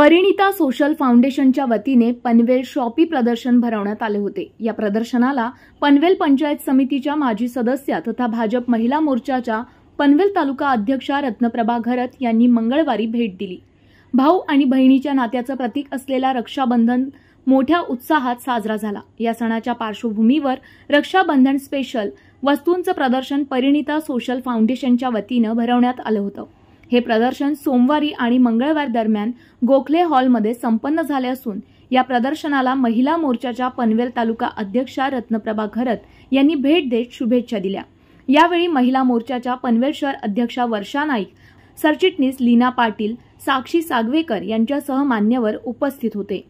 Parinita social फाउंडेशनच्या वतीने Panvel shoppe प्रदर्शन भरवण्यात आले होते या प्रदर्शनाला पनवेल पंचायत समितीच्या माजी सदस्या तथा भाजप महिला मोर्चाच्या पनवेल तालुका अध्यक्षा रत्नप्रभा घरत यांनी मंगळवारी भेट दिली भाऊ आणि बहिणीच्या नात्याचं प्रतीक असलेला रक्षाबंधन मोठ्या उत्साहात साजरा झाला या सणाच्या पार्श्वभूमीवर रक्षाबंधन स्पेशल वस्तूंचं प्रदर्शन परिणिता सोशल फाउंडेशनच्या वतीनं भरवण्यात आलं होतं हे प्रदर्शन सोमवारी आणि मंगळवार दरम्यान गोखले हॉलमध्ये संपन्न झाले असून या प्रदर्शनाला महिला मोर्चाच्या पनवेल तालुका अध्यक्षा रत्नप्रभा घरत यांनी भेट देत शुभेच्छा दिल्या यावेळी महिला मोर्चाच्या पनवेल शहर अध्यक्षा वर्षा नाईक सरचिटणीस लीना पाटील साक्षी सागवेकर यांच्यासह मान्यवर उपस्थित होते